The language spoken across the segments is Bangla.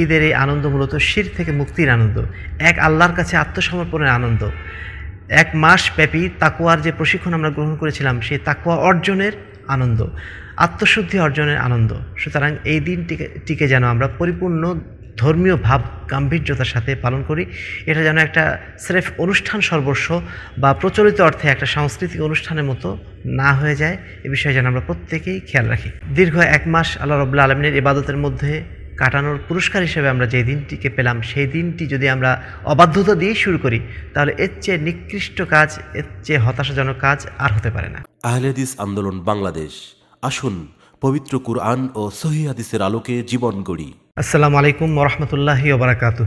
ঈদের এই আনন্দ মূলত শির থেকে মুক্তির আনন্দ এক আল্লাহর কাছে আত্মসমর্পণের আনন্দ এক মাস ব্যাপী তাকুয়ার যে প্রশিক্ষণ আমরা গ্রহণ করেছিলাম সেই তাকুয়া অর্জনের আনন্দ আত্মশুদ্ধি অর্জনের আনন্দ সুতরাং এই দিনটিকে যেন আমরা পরিপূর্ণ ধর্মীয় ভাব গাম্ভীর্যতার সাথে পালন করি এটা যেন একটা স্রেফ অনুষ্ঠান সর্বস্ব বা প্রচলিত অর্থে একটা সাংস্কৃতিক অনুষ্ঠানের মতো না হয়ে যায় এ বিষয়ে যেন আমরা প্রত্যেকেই খেয়াল রাখি দীর্ঘ এক মাস আল্লাহ রবুল্লা আলমিনের ইবাদতের মধ্যে কাটানোর পুরস্কার হিসেবে আমরা যে দিনটিকে পেলাম সেই দিনটি যদি আমরা অবাধ্যতা দিয়েই শুরু করি তাহলে এর চেয়ে নিকৃষ্ট কাজ এর চেয়ে হতাশাজনক কাজ আর হতে পারে না আহলেদিস আন্দোলন বাংলাদেশ আসুন পবিত্র কুরআন ও সহিদিসের আলোকে জীবন গড়ি আসসালামু আলাইকুম ওরহমতুল্লাহি ওবরাকাত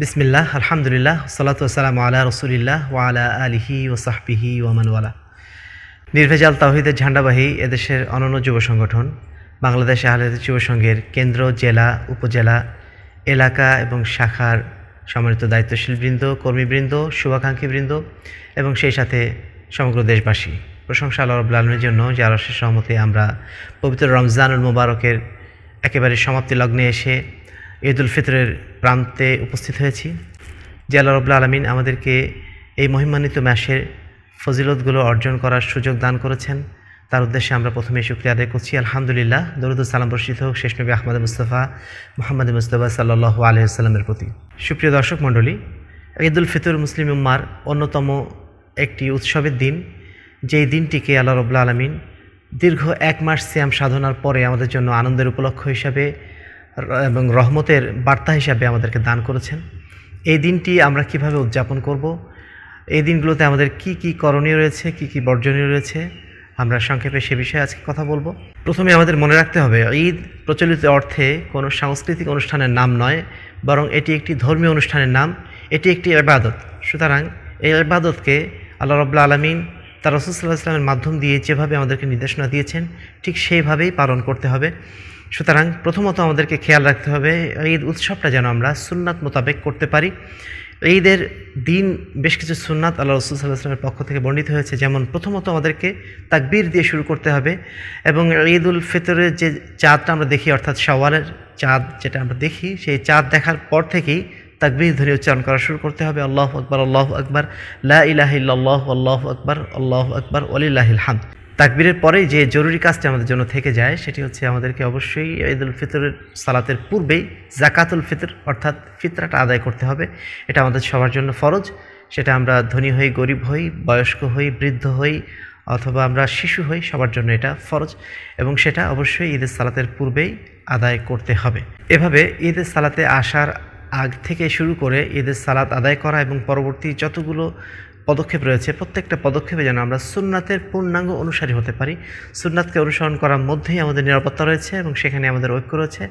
বিসমিল্লাহ আলহামদুলিল্লাহ সালাত সালাম আলা রসুলিল্লাহ ওয়ালা আলিহি ওসাহবিহি ওয়ামানওয়ালা নির্ভেজাল তাহিদের ঝান্ডাবাহী এদেশের অনন্য যুব সংগঠন বাংলাদেশ আহলে যুব সংঘের কেন্দ্র জেলা উপজেলা এলাকা এবং শাখার সম্মানিত দায়িত্বশীলবৃন্দ কর্মীবৃন্দ শুভাকাঙ্ক্ষীবৃন্দ এবং সেই সাথে সমগ্র দেশবাসী প্রশংসা আল্লাহ রবুল্লাহমের জন্য যার অশেষ সহমতে আমরা পবিত্র রমজানুল মুবারকের একেবারে সমাপ্তি লগ্নে এসে ঈদুল ফিতরের প্রান্তে উপস্থিত হয়েছি যে আল্লাহ রবুল্লা আলমিন আমাদেরকে এই মহিমান্বিত ম্যাশের ফজিলতগুলো অর্জন করার সুযোগ দান করেছেন তার উদ্দেশ্যে আমরা প্রথমে শুক্রিয়া আদায় করছি আলহামদুলিল্লাহ দরুদ সালাম বর্ষিত হোক শেষ নবী আহমদ মুস্তফা মোহাম্মদ মুস্তফা সাল্লু আলহামের প্রতি সুপ্রিয় দর্শক মণ্ডলী উল ফিতর মুসলিম উম্মার অন্যতম একটি উৎসবের দিন যেই দিনটিকে আল্লাহ রবুল্লা আলমিন দীর্ঘ এক মাস শ্যাম সাধনার পরে আমাদের জন্য আনন্দের উপলক্ষ হিসাবে এবং রহমতের বার্তা হিসাবে আমাদেরকে দান করেছেন এই দিনটি আমরা কিভাবে উদযাপন করব এই দিনগুলোতে আমাদের কি কি করণীয় রয়েছে কি কি বর্জনীয় রয়েছে আমরা সংক্ষেপে সে বিষয়ে আজকে কথা বলবো প্রথমে আমাদের মনে রাখতে হবে ঈদ প্রচলিত অর্থে কোনো সাংস্কৃতিক অনুষ্ঠানের নাম নয় বরং এটি একটি ধর্মীয় অনুষ্ঠানের নাম এটি একটি ইবাদত সুতরাং এই ইবাদতকে আল্লাহ রব্লা আলমিন তার রসুল্লাহ ইসলামের মাধ্যম দিয়ে যেভাবে আমাদেরকে নির্দেশনা দিয়েছেন ঠিক সেইভাবেই পালন করতে হবে সুতরাং প্রথমত আমাদেরকে খেয়াল রাখতে হবে ঈদ উৎসবটা যেন আমরা সুন্নাত মোতাবেক করতে পারি ঈদের দিন বেশ কিছু সুন্নাত আল্লাহ রসুল সাল্লাহ আসলামের পক্ষ থেকে বর্ণিত হয়েছে যেমন প্রথমত আমাদেরকে তাকবীর দিয়ে শুরু করতে হবে এবং ঈদ উল ফিতরের যে চাঁদটা আমরা দেখি অর্থাৎ সওয়ালের চাঁদ যেটা আমরা দেখি সেই চাঁদ দেখার পর থেকেই তাকবির ধরে উচ্চারণ করা শুরু করতে হবে আল্লাহ আকবর আল্লাহ আকবর লাহ আল্লাহ আকবর আল্লাহ আকবর অলিল্লাহিল হাম তাকবীরের পরে যে জরুরি কাজটি আমাদের জন্য থেকে যায় সেটি হচ্ছে আমাদেরকে অবশ্যই ঈদুল ফিতরের সালাতের পূর্বেই জাকাতুল ফিতর অর্থাৎ ফিতরাটা আদায় করতে হবে এটা আমাদের সবার জন্য ফরজ সেটা আমরা ধনী হই গরিব হই বয়স্ক হই বৃদ্ধ হই অথবা আমরা শিশু হই সবার জন্য এটা ফরজ এবং সেটা অবশ্যই ঈদের সালাতের পূর্বেই আদায় করতে হবে এভাবে ঈদের সালাতে আসার আগ থেকে শুরু করে ঈদের সালাত আদায় করা এবং পরবর্তী যতগুলো পদক্ষেপ রয়েছে প্রত্যেকটা পদক্ষেপে যেন আমরা সুননাথের পূর্ণাঙ্গ অনুসারী হতে পারি সুননাথকে অনুসরণ করার মধ্যেই আমাদের নিরাপত্তা রয়েছে এবং সেখানে আমাদের ঐক্য রয়েছে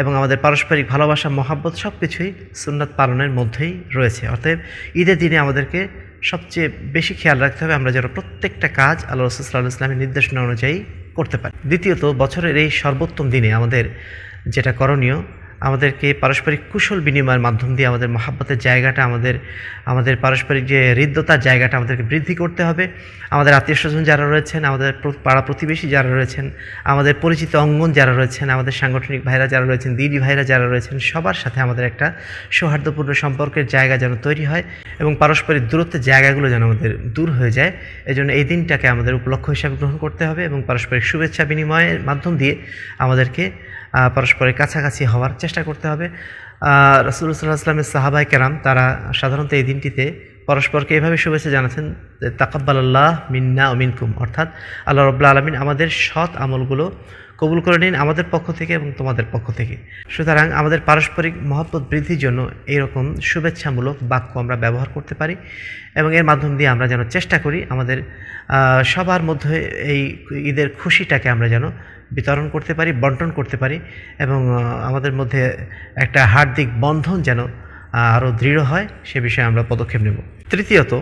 এবং আমাদের পারস্পরিক ভালোবাসা মহাব্বত সব কিছুই সুননাথ পালনের মধ্যেই রয়েছে অর্থাৎ ঈদের দিনে আমাদেরকে সবচেয়ে বেশি খেয়াল রাখতে হবে আমরা যেন প্রত্যেকটা কাজ আল্লাহ রসুল্লাহ ইসলামের নির্দেশনা অনুযায়ী করতে পারি দ্বিতীয়ত বছরের এই সর্বোত্তম দিনে আমাদের যেটা করণীয় আমাদেরকে পারস্পরিক কুশল বিনিময়ের মাধ্যম দিয়ে আমাদের মহাব্বতের জায়গাটা আমাদের আমাদের পারস্পরিক যে হৃদ্যতার জায়গাটা আমাদেরকে বৃদ্ধি করতে হবে আমাদের আত্মীয় স্বজন যারা রয়েছেন আমাদের পাড়া প্রতিবেশী যারা রয়েছেন আমাদের পরিচিত অঙ্গন যারা রয়েছেন আমাদের সাংগঠনিক ভাইরা যারা রয়েছেন দিদি ভাইরা যারা রয়েছেন সবার সাথে আমাদের একটা সৌহার্দ্যপূর্ণ সম্পর্কের জায়গা যেন তৈরি হয় এবং পারস্পরিক দূরত্বের জায়গাগুলো যেন আমাদের দূর হয়ে যায় এজন্য এই দিনটাকে আমাদের উপলক্ষ হিসাবে গ্রহণ করতে হবে এবং পারস্পরিক শুভেচ্ছা বিনিময়ের মাধ্যম দিয়ে আমাদেরকে পরস্পরের কাছাকাছি হওয়ার চেষ্টা করতে হবে রসুল সাল্লাহ আসলামের সাহাবাই কেরাম তারা সাধারণত এই দিনটিতে পরস্পরকে এভাবে শুভেচ্ছা জানাচ্ছেন তাকাব্বাল আল্লাহ মিন্না ও মিনকুম অর্থাৎ আল্লাহ রব্লা আলমিন আমাদের সৎ আমলগুলো কবুল করে নিন আমাদের পক্ষ থেকে এবং তোমাদের পক্ষ থেকে সুতরাং আমাদের পারস্পরিক মহব্বত বৃদ্ধির জন্য এরকম শুভেচ্ছামূলক বাক্য আমরা ব্যবহার করতে পারি এবং এর মাধ্যম দিয়ে আমরা যেন চেষ্টা করি আমাদের সবার মধ্যে এই ঈদের খুশিটাকে আমরা যেন বিতরণ করতে পারি বন্টন করতে পারি এবং আমাদের মধ্যে একটা হার্দিক বন্ধন যেন আরও দৃঢ় হয় সে বিষয়ে আমরা পদক্ষেপ নেব তৃতীয়ত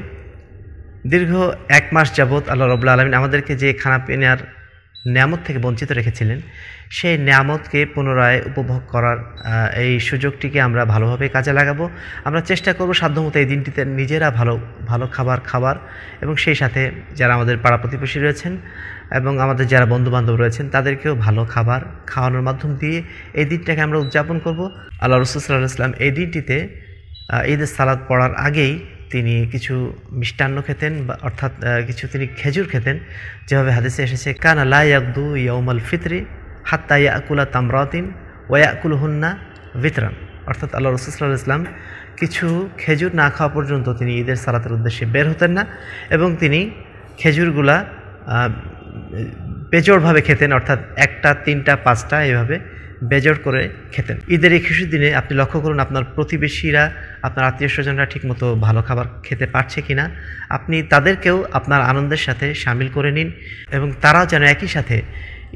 দীর্ঘ এক মাস যাবৎ আল্লাহ রবুল্লা আলমিন আমাদেরকে যে খানা পিনার নিয়ামত থেকে বঞ্চিত রেখেছিলেন সেই নিয়ামতকে পুনরায় উপভোগ করার এই সুযোগটিকে আমরা ভালোভাবে কাজে লাগাবো আমরা চেষ্টা করব সাধ্যমতো এই দিনটিতে নিজেরা ভালো ভালো খাবার খাবার এবং সেই সাথে যারা আমাদের পাড়া প্রতিবেশী রয়েছেন এবং আমাদের যারা বন্ধুবান্ধব রয়েছেন তাদেরকেও ভালো খাবার খাওয়ানোর মাধ্যম দিয়ে এই দিনটাকে আমরা উদযাপন করব আল্লাহ রসুল্লাহ ইসলাম এই দিনটিতে ঈদের সালাদ পড়ার আগেই তিনি কিছু মিষ্টান্ন খেতেন বা অর্থাৎ কিছু তিনি খেজুর খেতেন যেভাবে হাদিসে এসেছে কানা লায়াকদু ইয়ৌমাল ফিতরি হাত্তা ইয়াকুলা তামরাতিন ওয়াকুল হুন্না বিতরান অর্থাৎ আল্লাহ রসুল্লাহ ইসলাম কিছু খেজুর না খাওয়া পর্যন্ত তিনি ঈদের সালাতের উদ্দেশ্যে বের হতেন না এবং তিনি খেজুরগুলা বেজোড়ভাবে খেতেন অর্থাৎ একটা তিনটা পাঁচটা এভাবে বেজোড় করে খেতেন ঈদের এই খুশির দিনে আপনি লক্ষ্য করুন আপনার প্রতিবেশীরা আপনার আত্মীয় স্বজনরা ঠিকমতো ভালো খাবার খেতে পারছে কি না আপনি তাদেরকেও আপনার আনন্দের সাথে সামিল করে নিন এবং তারাও যেন একই সাথে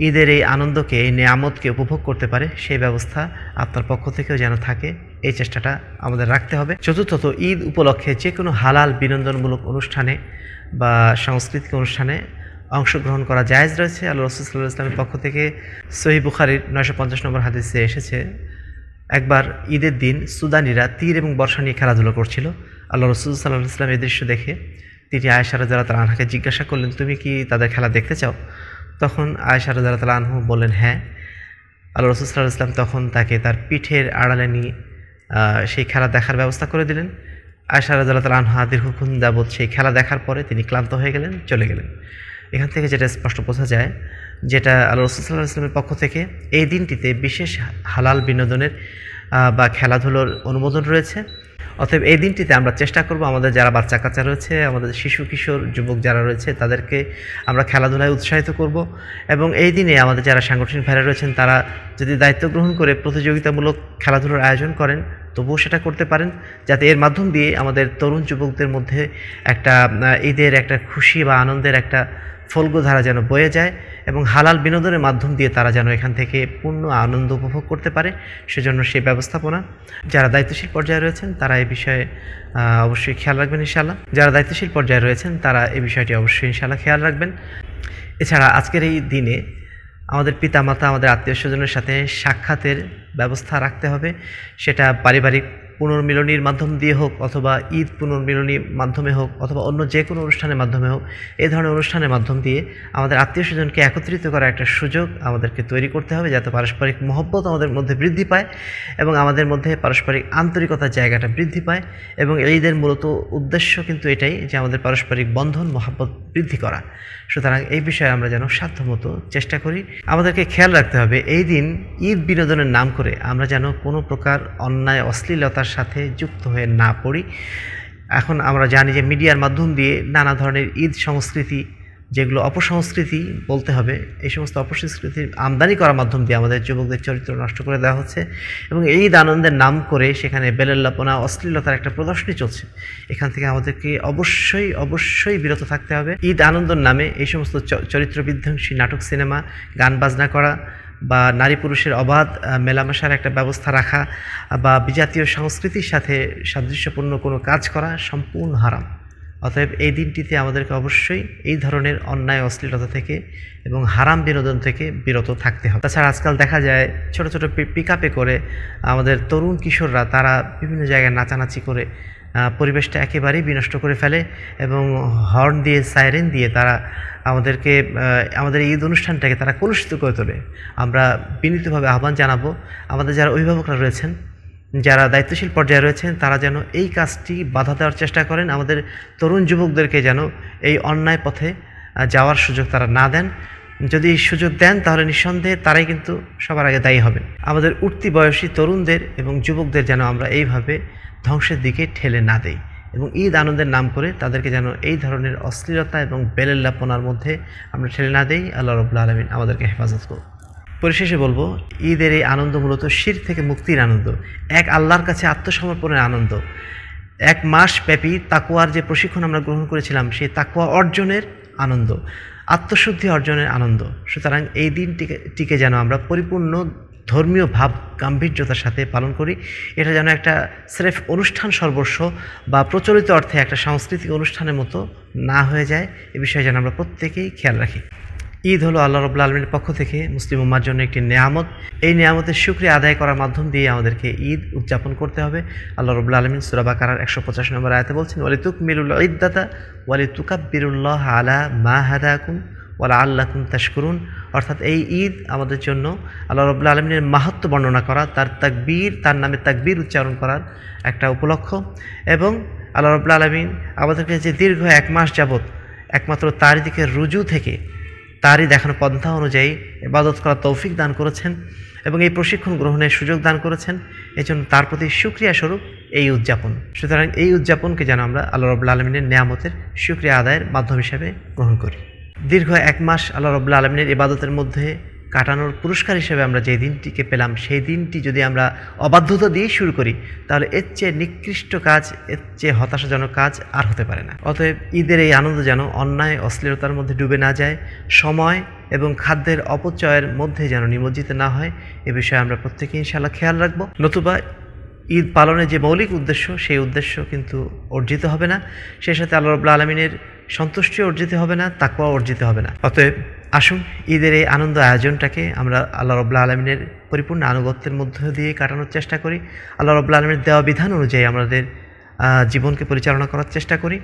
ঈদের এই আনন্দকে এই নিয়ামতকে উপভোগ করতে পারে সেই ব্যবস্থা আপনার পক্ষ থেকেও যেন থাকে এই চেষ্টাটা আমাদের রাখতে হবে চতুর্থত ঈদ উপলক্ষে যে কোনো হালাল বিনোদনমূলক অনুষ্ঠানে বা সাংস্কৃতিক অনুষ্ঠানে অংশগ্রহণ করা জায়েজ রয়েছে আল্লাহ রসুল্লাহ ইসলামের পক্ষ থেকে সহি বুখারির নয়শো পঞ্চাশ নম্বর হাদিসে এসেছে একবার ঈদের দিন সুদানিরা তীর এবং বর্ষা নিয়ে খেলাধুলো করছিল আল্লাহ রসুল সাল্লাহ ইসলাম এ দৃশ্য দেখে তিনি আয়েশা রাজা তালা আনহাকে জিজ্ঞাসা করলেন তুমি কি তাদের খেলা দেখতে চাও তখন আয়েশা যারা তালা আনহু বললেন হ্যাঁ আল্লাহ রসুল সাল্লাহ ইসলাম তখন তাকে তার পিঠের আড়ালে নিয়ে সেই খেলা দেখার ব্যবস্থা করে দিলেন রাজা জালাত আনহা দীর্ঘক্ষণ যাবৎ সেই খেলা দেখার পরে তিনি ক্লান্ত হয়ে গেলেন চলে গেলেন এখান থেকে যেটা স্পষ্ট বোঝা যায় যেটা আল্লাহ সাল্লাহ ইসলামের পক্ষ থেকে এই দিনটিতে বিশেষ হালাল বিনোদনের বা খেলাধুলোর অনুমোদন রয়েছে অতএব এই দিনটিতে আমরা চেষ্টা করব আমাদের যারা বাচ্চা কাচ্চা রয়েছে আমাদের শিশু কিশোর যুবক যারা রয়েছে তাদেরকে আমরা খেলাধুলায় উৎসাহিত করব এবং এই দিনে আমাদের যারা সাংগঠনিক ভাইরা রয়েছেন তারা যদি দায়িত্ব গ্রহণ করে প্রতিযোগিতামূলক খেলাধুলোর আয়োজন করেন তবুও সেটা করতে পারেন যাতে এর মাধ্যম দিয়ে আমাদের তরুণ যুবকদের মধ্যে একটা ঈদের একটা খুশি বা আনন্দের একটা ধারা যেন বয়ে যায় এবং হালাল বিনোদনের মাধ্যম দিয়ে তারা যেন এখান থেকে পূর্ণ আনন্দ উপভোগ করতে পারে সেজন্য সেই ব্যবস্থাপনা যারা দায়িত্বশীল পর্যায়ে রয়েছেন তারা এ বিষয়ে অবশ্যই খেয়াল রাখবেন ইনশাল্লাহ যারা দায়িত্বশীল পর্যায়ে রয়েছেন তারা এ বিষয়টি অবশ্যই ইনশাল্লাহ খেয়াল রাখবেন এছাড়া আজকের এই দিনে আমাদের পিতামাতা আমাদের আত্মীয় স্বজনের সাথে সাক্ষাতের ব্যবস্থা রাখতে হবে সেটা পারিবারিক পুনর্মিলনীর মাধ্যম দিয়ে হোক অথবা ঈদ পুনর্মিলনীর মাধ্যমে হোক অথবা অন্য যে কোনো অনুষ্ঠানের মাধ্যমে হোক এই ধরনের অনুষ্ঠানের মাধ্যম দিয়ে আমাদের আত্মীয় স্বজনকে একত্রিত করার একটা সুযোগ আমাদেরকে তৈরি করতে হবে যাতে পারস্পরিক মহব্বত আমাদের মধ্যে বৃদ্ধি পায় এবং আমাদের মধ্যে পারস্পরিক আন্তরিকতার জায়গাটা বৃদ্ধি পায় এবং এইদের মূলত উদ্দেশ্য কিন্তু এটাই যে আমাদের পারস্পরিক বন্ধন মহাব্বত বৃদ্ধি করা সুতরাং এই বিষয়ে আমরা যেন সাধ্যমতো চেষ্টা করি আমাদেরকে খেয়াল রাখতে হবে এই দিন ঈদ বিনোদনের নাম করে আমরা যেন কোনো প্রকার অন্যায় অশ্লীলতার সাথে যুক্ত হয়ে না পড়ি এখন আমরা জানি যে মিডিয়ার মাধ্যম দিয়ে নানা ধরনের ঈদ সংস্কৃতি যেগুলো অপসংস্কৃতি বলতে হবে এই সমস্ত অপসংস্কৃতির আমদানি করার মাধ্যম দিয়ে আমাদের যুবকদের চরিত্র নষ্ট করে দেওয়া হচ্ছে এবং এই আনন্দের নাম করে সেখানে বেলাল্লাপনা অশ্লীলতার একটা প্রদর্শনী চলছে এখান থেকে আমাদেরকে অবশ্যই অবশ্যই বিরত থাকতে হবে ঈদ আনন্দের নামে এই সমস্ত চরিত্র বিধ্বংসী নাটক সিনেমা গান বাজনা করা বা নারী পুরুষের অবাধ মেলামেশার একটা ব্যবস্থা রাখা বা বিজাতীয় সংস্কৃতির সাথে সাদৃশ্যপূর্ণ কোনো কাজ করা সম্পূর্ণ হারাম অতএব এই দিনটিতে আমাদেরকে অবশ্যই এই ধরনের অন্যায় অশ্লীলতা থেকে এবং হারাম বিনোদন থেকে বিরত থাকতে হবে তাছাড়া আজকাল দেখা যায় ছোট ছোট পিক করে আমাদের তরুণ কিশোররা তারা বিভিন্ন জায়গায় নাচানাচি করে পরিবেশটা একেবারেই বিনষ্ট করে ফেলে এবং হর্ন দিয়ে সাইরেন দিয়ে তারা আমাদেরকে আমাদের ঈদ অনুষ্ঠানটাকে তারা কলুষিত করে তোলে আমরা বিনীতভাবে আহ্বান জানাবো আমাদের যারা অভিভাবকরা রয়েছেন যারা দায়িত্বশীল পর্যায়ে রয়েছেন তারা যেন এই কাজটি বাধা দেওয়ার চেষ্টা করেন আমাদের তরুণ যুবকদেরকে যেন এই অন্যায় পথে যাওয়ার সুযোগ তারা না দেন যদি সুযোগ দেন তাহলে নিঃসন্দেহে তারাই কিন্তু সবার আগে দায়ী হবেন আমাদের উঠতি বয়সী তরুণদের এবং যুবকদের যেন আমরা এইভাবে ধ্বংসের দিকে ঠেলে না দেই এবং ঈদ আনন্দের নাম করে তাদেরকে যেন এই ধরনের অশ্লীলতা এবং বেলেল্লাপনার মধ্যে আমরা ঠেলে না দেই আল্লাহ রবুল্লা আলমিন আমাদেরকে হেফাজত করব পরিশেষে বলবো ঈদের এই আনন্দ মূলত শির থেকে মুক্তির আনন্দ এক আল্লাহর কাছে আত্মসমর্পণের আনন্দ এক মাস ব্যাপী তাকুয়ার যে প্রশিক্ষণ আমরা গ্রহণ করেছিলাম সেই তাকুয়া অর্জনের আনন্দ আত্মশুদ্ধি অর্জনের আনন্দ সুতরাং এই দিনটিকে টিকে যেন আমরা পরিপূর্ণ ধর্মীয় ভাব গাম্ভীর্যতার সাথে পালন করি এটা যেন একটা স্রেফ অনুষ্ঠান সর্বস্ব বা প্রচলিত অর্থে একটা সাংস্কৃতিক অনুষ্ঠানের মতো না হয়ে যায় এ বিষয়ে যেন আমরা প্রত্যেকেই খেয়াল রাখি ঈদ হলো আল্লাহ রব্লা আলমীর পক্ষ থেকে মুসলিম উম্মার জন্য একটি নিয়ামত এই নিয়ামতের শুক্রিয়া আদায় করার মাধ্যম দিয়ে আমাদেরকে ঈদ উদযাপন করতে হবে আল্লাহ রবুল্লা আলমিন সুরাবা কারার একশো পঁচাশ নম্বর আয়তে বলছেন ওয়ালি তুক মিরুল ঈদদাতা ওয়ালি বিরুল্লাহ আলা মা হাদাকুম ওয়ালা আল্লাকুম করুন অর্থাৎ এই ঈদ আমাদের জন্য আল্লাহ রবুল্লা আলমিনের মাহাত্ম বর্ণনা করা তার তাকবীর তার নামে তাকবীর উচ্চারণ করার একটা উপলক্ষ এবং আল্লাহ রবুল্লা আলমিন আমাদেরকে যে দীর্ঘ এক মাস যাবৎ একমাত্র তার দিকে রুজু থেকে তারই দেখানো পন্থা অনুযায়ী ইবাদত করা তৌফিক দান করেছেন এবং এই প্রশিক্ষণ গ্রহণের সুযোগ দান করেছেন এজন্য তার প্রতি সুক্রিয়া স্বরূপ এই উদযাপন সুতরাং এই উদযাপনকে যেন আমরা আল্লাহ রবুল্লা আলমিনের নিয়ামতের সুক্রিয়া আদায়ের মাধ্যম হিসাবে গ্রহণ করি দীর্ঘ এক মাস আল্লাহ রবুল্লা আলমিনের ইবাদতের মধ্যে কাটানোর পুরস্কার হিসেবে আমরা যে দিনটিকে পেলাম সেই দিনটি যদি আমরা অবাধ্যতা দিয়ে শুরু করি তাহলে এর চেয়ে নিকৃষ্ট কাজ এর চেয়ে হতাশাজনক কাজ আর হতে পারে না অতএব ঈদের এই আনন্দ যেন অন্যায় অশ্লীলতার মধ্যে ডুবে না যায় সময় এবং খাদ্যের অপচয়ের মধ্যে যেন নিমজ্জিত না হয় এ বিষয়ে আমরা প্রত্যেকে ইনশাল্লাহ খেয়াল রাখবো নতুবা ঈদ পালনের যে মৌলিক উদ্দেশ্য সেই উদ্দেশ্য কিন্তু অর্জিত হবে না সেই সাথে আল্লাহ রবুল্লা আলমিনের সন্তুষ্টি অর্জিত হবে না তাকুয়া অর্জিত হবে না অতএব আসুন ঈদের এই আনন্দ আয়োজনটাকে আমরা আল্লাহ রব্লা আলমিনের পরিপূর্ণ আনুগত্যের মধ্য দিয়ে কাটানোর চেষ্টা করি আল্লাহ রব্লা আলমের দেওয়া বিধান অনুযায়ী আমাদের জীবনকে পরিচালনা করার চেষ্টা করি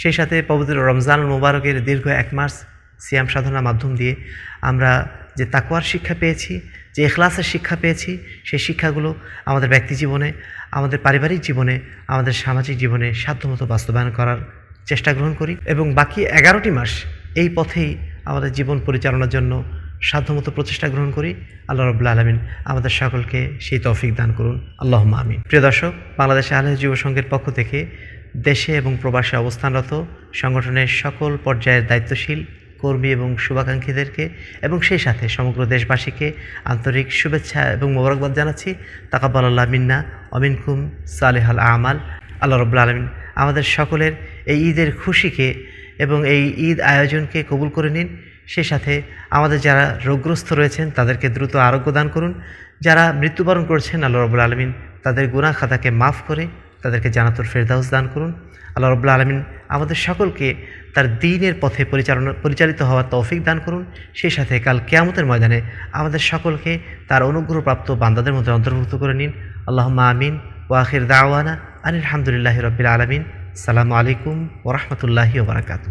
সেই সাথে পবিত্র রমজান মোবারকের দীর্ঘ এক মাস সিয়াম সাধনার মাধ্যম দিয়ে আমরা যে তাকুয়ার শিক্ষা পেয়েছি যে এখলাসের শিক্ষা পেয়েছি সেই শিক্ষাগুলো আমাদের ব্যক্তি জীবনে আমাদের পারিবারিক জীবনে আমাদের সামাজিক জীবনে সাধ্যমতো বাস্তবায়ন করার চেষ্টা গ্রহণ করি এবং বাকি এগারোটি মাস এই পথেই আমাদের জীবন পরিচালনার জন্য সাধ্যমতো প্রচেষ্টা গ্রহণ করি আল্লাহ রবুল্লা আলমিন আমাদের সকলকে সেই তৌফিক দান করুন আল্লাহ আমিন প্রিয় দর্শক বাংলাদেশ আলহ যুব সংঘের পক্ষ থেকে দেশে এবং প্রবাসে অবস্থানরত সংগঠনের সকল পর্যায়ের দায়িত্বশীল কর্মী এবং শুভাকাঙ্ক্ষীদেরকে এবং সেই সাথে সমগ্র দেশবাসীকে আন্তরিক শুভেচ্ছা এবং মোবারকবাদ জানাচ্ছি তাকাব্বাল আল্লাহ মিন্না অমিনকুম সালেহাল আমাল আল্লাহ রবুল্লা আলমিন আমাদের সকলের এই ঈদের খুশিকে এবং এই ঈদ আয়োজনকে কবুল করে নিন সে সাথে আমাদের যারা রোগগ্রস্ত রয়েছেন তাদেরকে দ্রুত আরোগ্য দান করুন যারা মৃত্যুবরণ করছেন আল্লাহ রবুল্লা আলমিন তাদের গুণা খাতাকে মাফ করে তাদেরকে জানাতুর ফেরদাউস দান করুন আল্লাহ রবুল্লা আলমিন আমাদের সকলকে তার দিনের পথে পরিচালনা পরিচালিত হওয়ার তৌফিক দান করুন সেই সাথে কাল কেয়ামতের ময়দানে আমাদের সকলকে তার অনুগ্রহপ্রাপ্ত বান্দাদের মধ্যে অন্তর্ভুক্ত করে নিন আল্লাহ আমিন ওয়াখির দাওয়ানা আনিল আলহামদুলিল্লাহ রবিল আলমিন সালামু আলাইকুম ওরহমতুল্লাহি